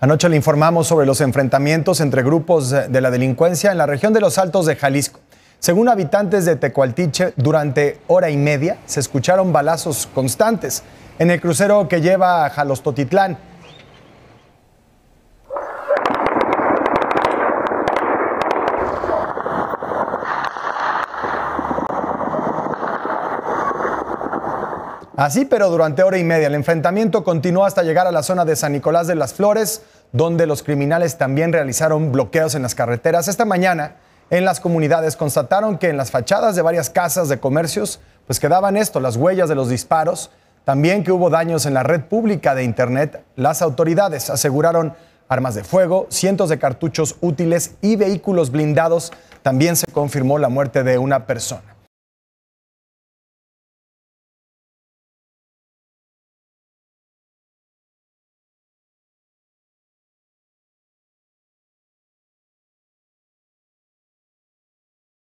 Anoche le informamos sobre los enfrentamientos entre grupos de la delincuencia en la región de los Altos de Jalisco. Según habitantes de Tecualtiche, durante hora y media se escucharon balazos constantes en el crucero que lleva a Jalostotitlán Así, pero durante hora y media, el enfrentamiento continuó hasta llegar a la zona de San Nicolás de las Flores, donde los criminales también realizaron bloqueos en las carreteras. Esta mañana, en las comunidades constataron que en las fachadas de varias casas de comercios, pues quedaban esto, las huellas de los disparos, también que hubo daños en la red pública de Internet. Las autoridades aseguraron armas de fuego, cientos de cartuchos útiles y vehículos blindados. También se confirmó la muerte de una persona.